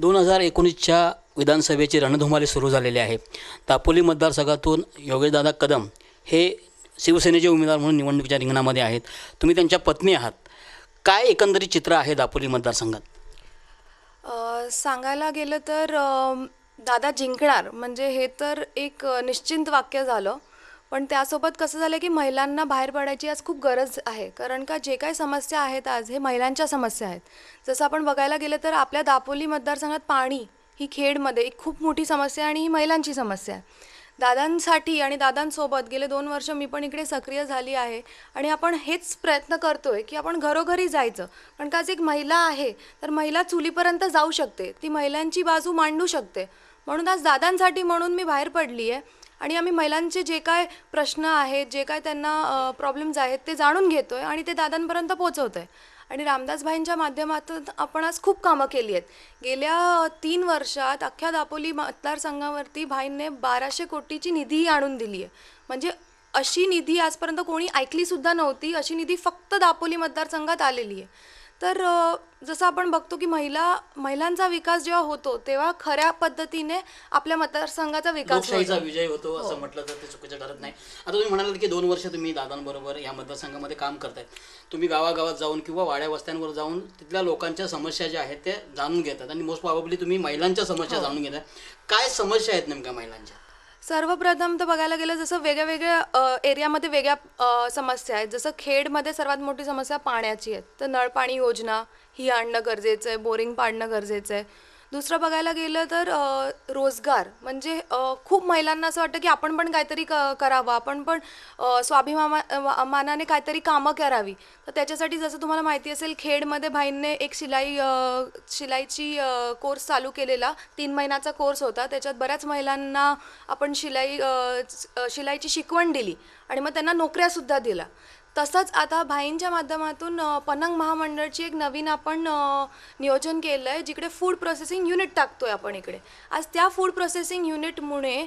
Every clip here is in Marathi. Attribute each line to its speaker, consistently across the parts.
Speaker 1: दोन हजार एकोणीसच्या विधानसभेची रणधुमाली सुरू झालेले आहे दापोली मतदारसंघातून योगेशदादा कदम हे शिवसेनेचे उमेदवार म्हणून निवडणुकीच्या रिंगणामध्ये आहेत तुम्ही त्यांच्या पत्नी आहात काय एकंदरीत चित्र आहे दापोली मतदारसंघात
Speaker 2: सांगायला गेलं तर दादा जिंकणार म्हणजे हे तर एक निश्चिंत वाक्य झालं पण त्यासोबत कसं झालं की महिलांना बाहेर पडायची आज खूप गरज आहे कारण का जे काही समस्या आहेत आज हे महिलांच्या समस्या आहेत जसं आपण बघायला गेलं तर आपल्या दापोली मतदारसंघात पाणी ही खेडमध्ये एक खूप मोठी समस्या आहे आणि ही महिलांची समस्या आहे दादांसाठी आणि दादांसोबत गेले दोन वर्ष मी पण इकडे सक्रिय झाली आहे आणि आपण हेच प्रयत्न करतो आहे की आपण घरोघरी जायचं कारण का आज एक महिला आहे तर महिला चुलीपर्यंत जाऊ शकते ती महिलांची बाजू मांडू शकते म्हणून आज दादांसाठी म्हणून मी बाहेर पडली आहे आणि आम्ही महिलांचे जे काय प्रश्न आहेत जे काय त्यांना प्रॉब्लेम्स आहेत ते जाणून घेतो आहे आणि ते दादांपर्यंत पोहोचवत आहे आणि रामदासभाईंच्या माध्यमातून आपण आज खूप कामं केली आहेत गेल्या तीन वर्षात अख्ख्या दापोली मतदारसंघावरती भाईंने बाराशे कोटीची निधीही आणून दिली आहे म्हणजे अशी निधी आजपर्यंत कोणी ऐकलीसुद्धा नव्हती अशी निधी फक्त दापोली मतदारसंघात आलेली आहे तर जसं आपण बघतो की महिला महिलांचा विकास जेव्हा होतो तेव्हा खऱ्या पद्धतीने आपल्या मतदारसंघाचा विकास लोकशाहीचा विजय होतो असं हो. म्हटलं
Speaker 1: तर ते चुकीचं ठरत नाही आता तुम्ही म्हणाल की दोन वर्ष तुम्ही दादांबरोबर या मतदारसंघामध्ये काम करतायत तुम्ही गावागावात जाऊन किंवा वाड्या वस्त्यांवर जाऊन तिथल्या लोकांच्या समस्या ज्या आहेत त्या जाणून घेतात आणि मोस्ट प्रॉबली तुम्ही महिलांच्या समस्या हो. जाणून घेतात काय समस्या आहेत नेमक्या महिलांच्या
Speaker 2: सर्वप्रथम तर बघायला गेलं जसं वेगळ्या वेगळ्या एरियामध्ये वेगळ्या समस्या आहेत जसं खेडमध्ये सर्वात मोठी समस्या पाण्याची आहे तर नळपाणी योजना ही आणणं गरजेचं आहे बोरिंग पाडणं गरजेचं आहे दुसरं बघायला गेलं तर रोजगार म्हणजे खूप महिलांना असं वाटतं की आपण पण काहीतरी क करावं आपण पण स्वाभिमानाने काहीतरी कामं करावी तर त्याच्यासाठी जसं तुम्हाला माहिती असेल खेडमध्ये भाईंनी एक शिलाई शिलाईची कोर्स चालू केलेला तीन महिन्याचा कोर्स होता त्याच्यात बऱ्याच महिलांना आपण शिलाई शिलाईची शिकवण दिली आणि मग त्यांना नोकऱ्यासुद्धा दिला तसंच आता भाईंच्या माध्यमातून पनंग महामंडळची एक नवीन आपण नियोजन केलं आहे जिकडे फूड प्रोसेसिंग युनिट टाकतो आहे आपण इकडे आज त्या फूड प्रोसेसिंग युनिटमुळे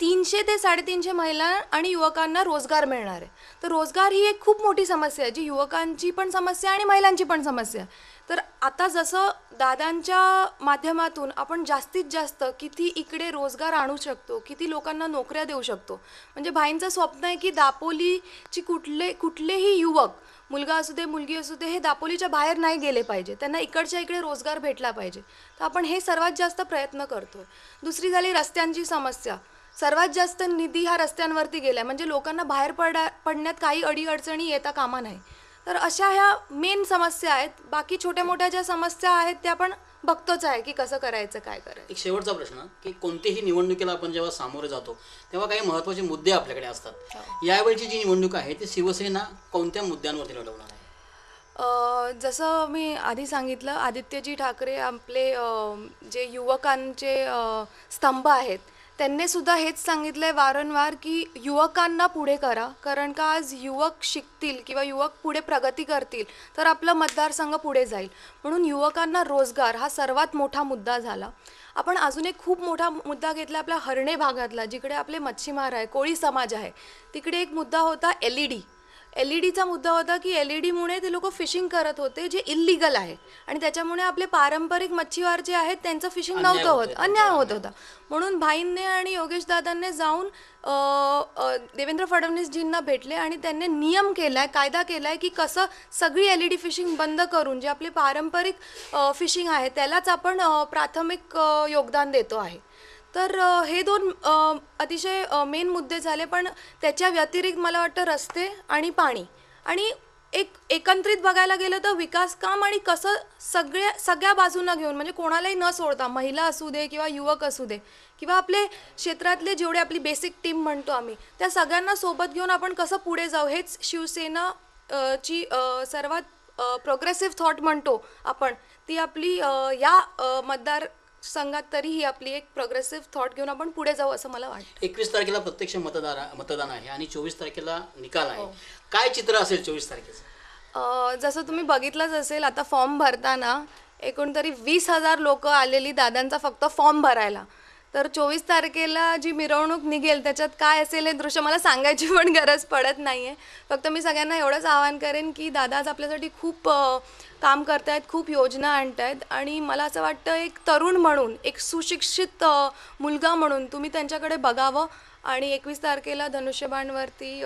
Speaker 2: तीनशे ते साडेतीनशे महिला आणि युवकांना रोजगार मिळणार आहे तर रोजगार ही एक खूप मोठी समस्या आहे जी युवकांची पण समस्या आणि महिलांची पण समस्या आहे तर आता जसं दादांच्या माध्यमातून आपण जास्तीत जास्त किती इकडे रोजगार आणू शकतो किती लोकांना नोकऱ्या देऊ शकतो म्हणजे भाईंचं स्वप्न आहे की दापोलीची कुठले कुठलेही युवक मुलगा असू दे मुलगी असू दे हे दापोलीच्या बाहेर नाही गेले पाहिजे त्यांना इकडच्या इकडे रोजगार भेटला पाहिजे तर आपण हे सर्वात जास्त प्रयत्न करतो दुसरी झाली रस्त्यांची समस्या सर्वात जास्त निधी हा रस्त्यांवरती गेला म्हणजे लोकांना बाहेर पडा पडण्यात काही अडीअडचणी येता कामा नाही तर अशा ह्या मेन समस्या आहेत बाकी छोट्या मोठ्या ज्या समस्या आहेत त्या आपण बघतोच आहे की कसं करायचं काय करायचं एक शेवटचा
Speaker 1: प्रश्न की कोणत्याही निवडणुकीला आपण जेव्हा सामोरे जातो तेव्हा काही महत्त्वाचे मुद्दे आपल्याकडे असतात हो. यावेळची जी निवडणूक आहे ती शिवसेना कोणत्या मुद्द्यांवरती लढवणार आहे
Speaker 2: जसं मी आधी सांगितलं आदित्यजी ठाकरे आपले जे युवकांचे स्तंभ आहेत त्यांनी सुद्धा हेच सांगितलंय वारंवार की युवकांना पुढे करा कारण का आज युवक शिकतील किंवा युवक पुढे प्रगती करतील तर आपला मतदारसंघ पुढे जाईल म्हणून युवकांना रोजगार हा सर्वात मोठा मुद्दा झाला आपण अजून एक खूप मोठा मुद्दा घेतला आपल्या हरणे भागातला जिकडे आपले मच्छीमार आहे कोळी समाज आहे तिकडे एक मुद्दा होता L E D L E डीचा मुद्दा होता की एल ई डीमुळे ते लोक फिशिंग करत होते जे इलिगल आहे आणि त्याच्यामुळे आपले पारंपरिक मच्छीवार जे आहेत त्यांचं फिशिंग नव्हतं होत अन्याय होत होता म्हणून भाईंनी आणि योगेश दादांनी जाऊन देवेंद्र फडणवीसजींना भेटले आणि त्यांनी नियम केला आहे कायदा केला आहे की कसं सगळी एल ई डी फिशिंग बंद करून जे आपले पारंपरिक फिशिंग आहे त्यालाच आपण प्राथमिक योगदान देतो आहे तर हे दोन अतिशय मेन मुद्दे झाले पण त्याच्या व्यतिरिक्त मला वाटतं रस्ते आणि पाणी आणि एक एकत्रित बघायला गेलं तर विकास काम आणि कसं सगळ्या सगळ्या बाजूंना घेऊन म्हणजे कोणालाही न सोडता महिला असू दे किंवा युवक असू दे किंवा आपले क्षेत्रातले जेवढे आपली बेसिक टीम म्हणतो आम्ही त्या सगळ्यांना सोबत घेऊन आपण कसं पुढे जाऊ हेच शिवसेना ची सर्वात प्रोग्रेसिव्ह थॉट म्हणतो आपण ती आपली या मतदार संघात तरीही आपली एक प्रोग्रेसिव्ह थॉट घेऊन आपण पुढे जाऊ असं मला वाटतं
Speaker 1: एकवीस तारखेला प्रत्यक्ष मतदार मतदान आहे आणि चोवीस तारखेला निकाल आहे हो. काय चित्र असेल चोवीस
Speaker 2: तारखेचं जसं तुम्ही बघितलंच असेल आता फॉर्म भरताना एकूण तरी वीस हजार लोक आलेली दादांचा फक्त फॉर्म भरायला तर चोवीस तारखेला जी मिरवणूक निघेल त्याच्यात काय असेल हे दृश्य मला सांगायची पण गरज पडत नाही आहे फक्त मी सगळ्यांना एवढंच आवाहन करेन की दादा आज आपल्यासाठी खूप काम करतायत खूप योजना आहेत आणि मला असं वाटतं एक तरुण म्हणून एक सुशिक्षित मुलगा म्हणून तुम्ही त्यांच्याकडे बघावं आणि एकवीस तारखेला धनुष्यबाणवरती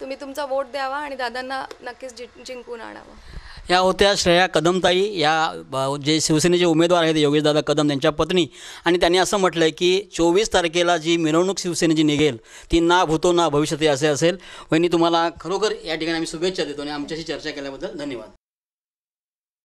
Speaker 2: तुम्ही तुमचा वोट द्यावा आणि दादांना नक्कीच जिंकून आणावं
Speaker 1: या होत्या श्रेया कदमताई या जे शिवसेनेचे उमेदवार आहेत योगेशदादा कदम त्यांच्या पत्नी आणि त्यांनी असं म्हटलं आहे की चोवीस तारखेला जी मिरवणूक शिवसेनेची निघेल ती ना भूतो ना भविष्यात असे असेल वहिनी तुम्हाला खरोखर या ठिकाणी आम्ही शुभेच्छा देतो आणि आमच्याशी चर्चा केल्याबद्दल धन्यवाद